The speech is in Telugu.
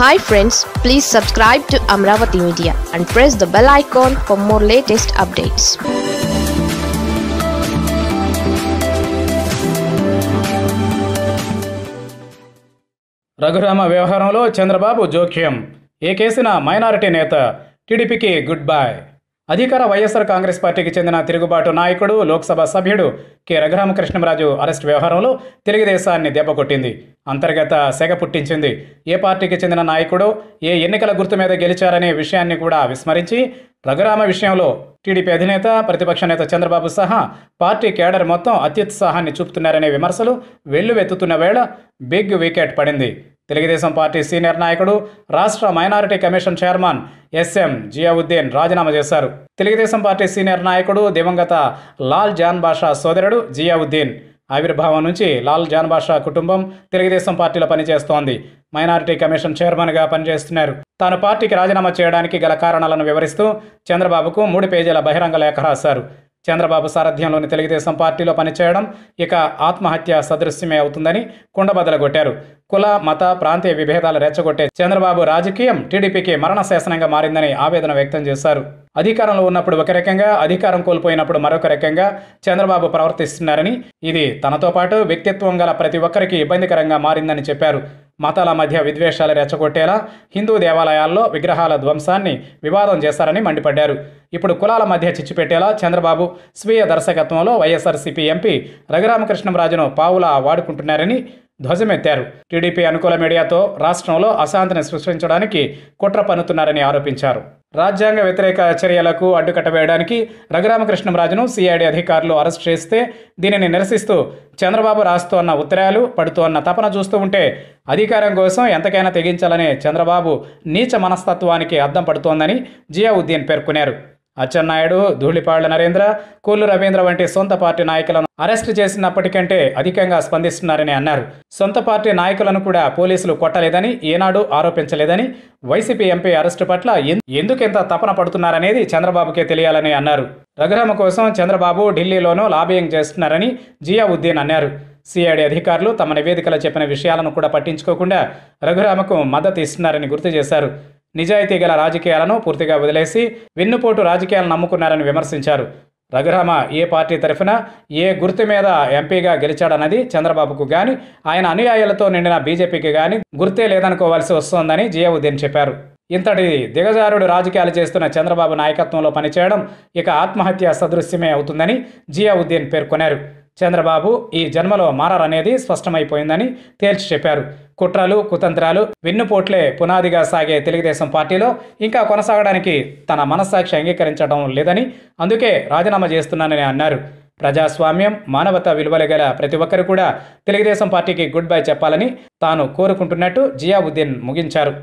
hi friends please subscribe to Amaravati media and press the bell icon for more latest updates Raghurama వ్యవహారంలో చంద్రబాబు జోక్యం ఏ కేసిన మైనారిటీ నేత టీడీపీకి గుడ్ బై అధికార వైఎస్ఆర్ కాంగ్రెస్ పార్టీకి చెందిన తిరుగుబాటు నాయకుడు లోక్సభ సభ్యుడు కె రఘురామకృష్ణరాజు అరెస్ట్ వ్యవహారంలో తెలుగుదేశాన్ని దెబ్బకొట్టింది అంతర్గత సెగ పుట్టించింది ఏ పార్టీకి చెందిన నాయకుడు ఏ ఎన్నికల గుర్తు మీద గెలిచారనే విషయాన్ని కూడా విస్మరించి రఘురామ విషయంలో టీడీపీ అధినేత ప్రతిపక్ష నేత చంద్రబాబు సహా పార్టీ కేడర్ మొత్తం అత్యుత్సాహాన్ని చూపుతున్నారనే విమర్శలు వెల్లువెత్తుతున్న వేళ బిగ్ వికెట్ పడింది తెలుగుదేశం పార్టీ సీనియర్ నాయకుడు రాష్ట్ర minority commission chairman SM Ziauddin రాజీనామా చేశారు తెలుగుదేశం పార్టీ సీనియర్ నాయకుడు దివంగత లాల్ జాన్ బాషా సోదరుడు జియావుద్దీన్ ఆవిర్భావం నుంచి లాల్ జాన్ బాషా కుటుంబం తెలుగుదేశం పార్టీలో పనిచేస్తోంది మైనారిటీ కమిషన్ చైర్మన్గా పనిచేస్తున్నారు తాను పార్టీకి రాజీనామా చేయడానికి గల కారణాలను వివరిస్తూ చంద్రబాబుకు మూడు పేజీల బహిరంగ లేఖ రాశారు చంద్రబాబు సారథ్యంలోని తెలుగుదేశం పార్టీలో పనిచేయడం ఇక ఆత్మహత్య సదృశ్యమే అవుతుందని కుండబదలగొట్టారు కుల మత ప్రాంతీయ విభేదాలు రెచ్చగొట్టే చంద్రబాబు రాజకీయం టీడీపీకి మరణశాసనంగా మారిందని ఆవేదన వ్యక్తం చేశారు అధికారంలో ఉన్నప్పుడు ఒక రకంగా అధికారం కోల్పోయినప్పుడు మరొక రకంగా చంద్రబాబు ప్రవర్తిస్తున్నారని ఇది తనతో పాటు వ్యక్తిత్వం గల ప్రతి ఒక్కరికి ఇబ్బందికరంగా మారిందని చెప్పారు మతాల మధ్య విద్వేషాలు రెచ్చగొట్టేలా హిందూ దేవాలయాల్లో విగ్రహాల ధ్వంసాన్ని వివాదం చేశారని మండిపడ్డారు ఇప్పుడు కులాల మధ్య చిచ్చుపెట్టేలా చంద్రబాబు స్వీయ దర్శకత్వంలో వైఎస్ఆర్సీపీ ఎంపీ రాజును పావులా వాడుకుంటున్నారని ధ్వజమెత్తారు టీడీపీ అనుకూల మీడియాతో రాష్ట్రంలో అశాంతిని సృష్టించడానికి కుట్ర పన్నుతున్నారని ఆరోపించారు రాజ్యాంగ వ్యతిరేక చర్యలకు అడ్డుకట్ట వేయడానికి రఘురామకృష్ణంరాజును సిఐడి అధికారులు అరెస్ట్ చేస్తే దీనిని నిరసిస్తూ చంద్రబాబు రాస్తోన్న ఉత్తరాలు పడుతోన్న తపన చూస్తూ ఉంటే అధికారం కోసం ఎంతకైనా తెగించాలనే చంద్రబాబు నీచ మనస్తత్వానికి అద్దం పడుతోందని జియావుద్దీన్ పేర్కొన్నారు అచ్చెన్నాయుడు ధూళిపాళ్ల నరేంద్ర కోల్లు రవీంద్ర వంటి సొంత పార్టీ నాయకులను అరెస్టు చేసినప్పటికంటే అధికంగా స్పందిస్తున్నారని అన్నారు సొంత పార్టీ నాయకులను కూడా పోలీసులు కొట్టలేదని ఏనాడు ఆరోపించలేదని వైసీపీ ఎంపీ అరెస్టు పట్ల ఎందుకెంత తపన పడుతున్నారనేది చంద్రబాబుకే తెలియాలని అన్నారు రఘురామ కోసం చంద్రబాబు ఢిల్లీలోనూ లాబియింగ్ చేస్తున్నారని జియావుద్దీన్ అన్నారు సిఐడి అధికారులు తమ నివేదికలో చెప్పిన విషయాలను కూడా పట్టించుకోకుండా రఘురామకు మద్దతు ఇస్తున్నారని గుర్తు చేశారు నిజాయితీ గల రాజకీయాలను పూర్తిగా వదిలేసి వెన్నుపోటు రాజకీయాలను నమ్ముకున్నారని విమర్శించారు రఘురామ ఏ పార్టీ తరఫున ఏ గుర్తు మీద ఎంపీగా గెలిచాడన్నది చంద్రబాబుకు కానీ ఆయన అనుయాయులతో నిండిన బీజేపీకి కానీ గుర్తే లేదనుకోవాల్సి వస్తోందని జియావుద్దీన్ చెప్పారు ఇంతటి దిగజారుడు రాజకీయాలు చేస్తున్న చంద్రబాబు నాయకత్వంలో పనిచేయడం ఇక ఆత్మహత్య సదృశ్యమే అవుతుందని జియావుద్దీన్ పేర్కొన్నారు చంద్రబాబు ఈ జన్మలో మారరనేది స్పష్టమైపోయిందని తేల్చి చెప్పారు కుట్రలు కుతంత్రాలు వెన్నుపోట్లే పునాదిగా సాగే తెలుగుదేశం పార్టీలో ఇంకా కొనసాగడానికి తన మనస్సాక్షి అంగీకరించడం లేదని అందుకే రాజీనామా చేస్తున్నానని అన్నారు ప్రజాస్వామ్యం మానవత విలువలు గల ప్రతి ఒక్కరు కూడా తెలుగుదేశం పార్టీకి గుడ్ బై చెప్పాలని తాను కోరుకుంటున్నట్టు జియావుద్దీన్ ముగించారు